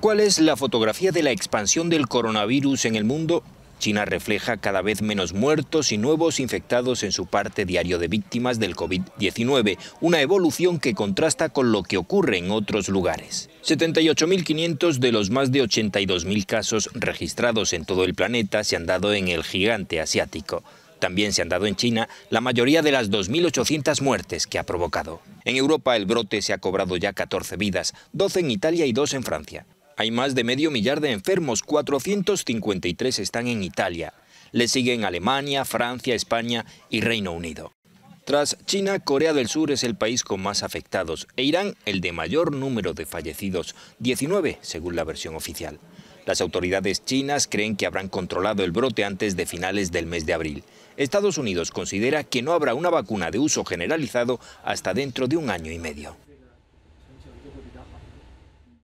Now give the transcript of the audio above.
¿Cuál es la fotografía de la expansión del coronavirus en el mundo? China refleja cada vez menos muertos y nuevos infectados en su parte diario de víctimas del COVID-19, una evolución que contrasta con lo que ocurre en otros lugares. 78.500 de los más de 82.000 casos registrados en todo el planeta se han dado en el gigante asiático. También se han dado en China la mayoría de las 2.800 muertes que ha provocado. En Europa el brote se ha cobrado ya 14 vidas, 12 en Italia y 2 en Francia. Hay más de medio millar de enfermos, 453 están en Italia. Le siguen Alemania, Francia, España y Reino Unido. Tras China, Corea del Sur es el país con más afectados e Irán el de mayor número de fallecidos, 19 según la versión oficial. Las autoridades chinas creen que habrán controlado el brote antes de finales del mes de abril. Estados Unidos considera que no habrá una vacuna de uso generalizado hasta dentro de un año y medio.